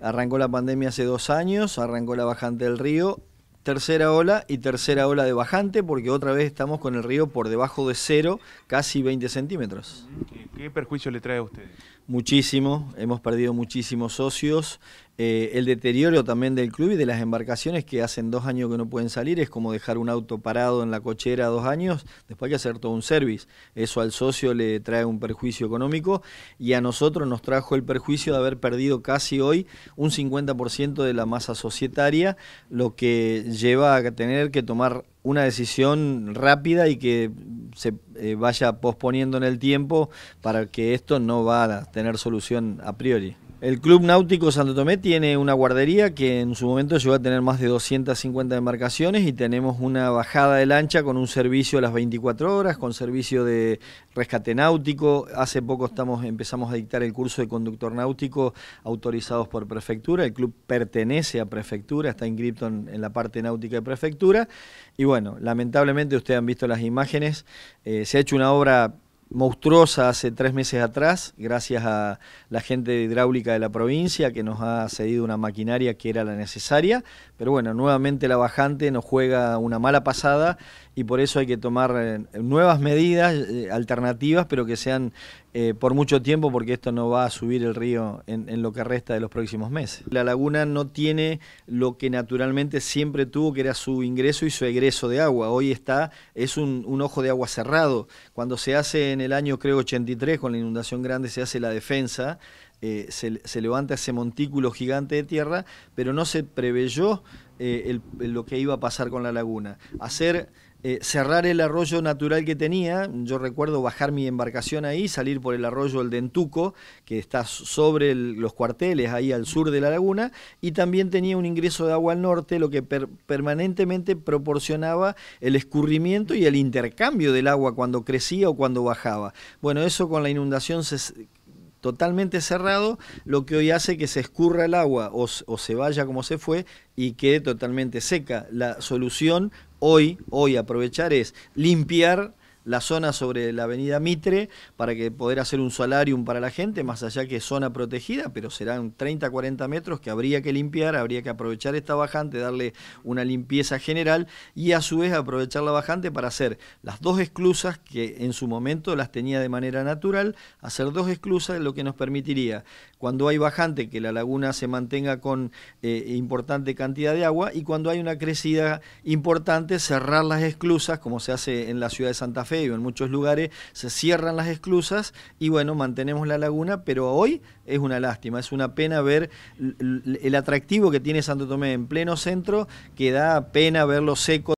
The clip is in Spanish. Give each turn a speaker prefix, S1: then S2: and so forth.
S1: Arrancó la pandemia hace dos años, arrancó la bajante del río, tercera ola y tercera ola de bajante, porque otra vez estamos con el río por debajo de cero, casi 20 centímetros. ¿Qué, perjuicio le trae a ustedes? Muchísimo, hemos perdido muchísimos socios, eh, el deterioro también del club y de las embarcaciones que hacen dos años que no pueden salir es como dejar un auto parado en la cochera dos años, después hay que hacer todo un service. Eso al socio le trae un perjuicio económico y a nosotros nos trajo el perjuicio de haber perdido casi hoy un 50% de la masa societaria, lo que lleva a tener que tomar una decisión rápida y que se eh, vaya posponiendo en el tiempo para que esto no va a tener solución a priori. El Club Náutico Santo Tomé tiene una guardería que en su momento llegó a tener más de 250 embarcaciones y tenemos una bajada de lancha con un servicio a las 24 horas, con servicio de rescate náutico. Hace poco empezamos a dictar el curso de conductor náutico autorizados por prefectura. El club pertenece a prefectura, está inscrito en, la parte náutica de prefectura. Y bueno, lamentablemente ustedes han visto las imágenes, eh, se ha hecho una obra monstruosa hace tres meses atrás, gracias a la gente de hidráulica de la provincia que nos ha cedido una maquinaria que era la necesaria, pero bueno, nuevamente la bajante nos juega una mala pasada y por eso hay que tomar eh, nuevas medidas eh, alternativas, pero que sean eh, por mucho tiempo, porque esto no va a subir el río en, lo que resta de los próximos meses. La laguna no tiene lo que naturalmente siempre tuvo, que era su ingreso y su egreso de agua. Hoy está, es un, ojo de agua cerrado. Cuando se hace en el año, creo, 83, con la inundación grande, se hace la defensa. se, se, levanta ese montículo gigante de tierra, pero no se preveyó eh, lo que iba a pasar con la laguna. Hacer eh, cerrar el arroyo natural que tenía. Yo recuerdo bajar mi embarcación ahí, salir por el arroyo El Dentuco, que está sobre los cuarteles, ahí al sur de la laguna, y también tenía un ingreso de agua al norte, lo que permanentemente proporcionaba el escurrimiento y el intercambio del agua cuando crecía o cuando bajaba. Bueno, eso con la inundación se, totalmente cerrado, lo que hoy hace que se escurra el agua o, se vaya como se fue y quede totalmente seca. La solución hoy, hoy aprovechar es limpiar la zona sobre la avenida Mitre para que poder hacer un solarium para la gente, más allá que zona protegida, pero serán 30, 40 metros que habría que limpiar, habría que aprovechar esta bajante, darle una limpieza general y a su vez aprovechar la bajante para hacer las dos esclusas que en su momento las tenía de manera natural, hacer dos esclusas lo que nos permitiría cuando hay bajante que la laguna se mantenga con eh, importante cantidad de agua y cuando hay una crecida importante cerrar las esclusas como se hace en la ciudad de Santa Fe en muchos lugares se cierran las esclusas y bueno, mantenemos la laguna, pero hoy es una lástima, es una pena ver el atractivo que tiene Santo Tomé en pleno centro, que da pena verlo seco.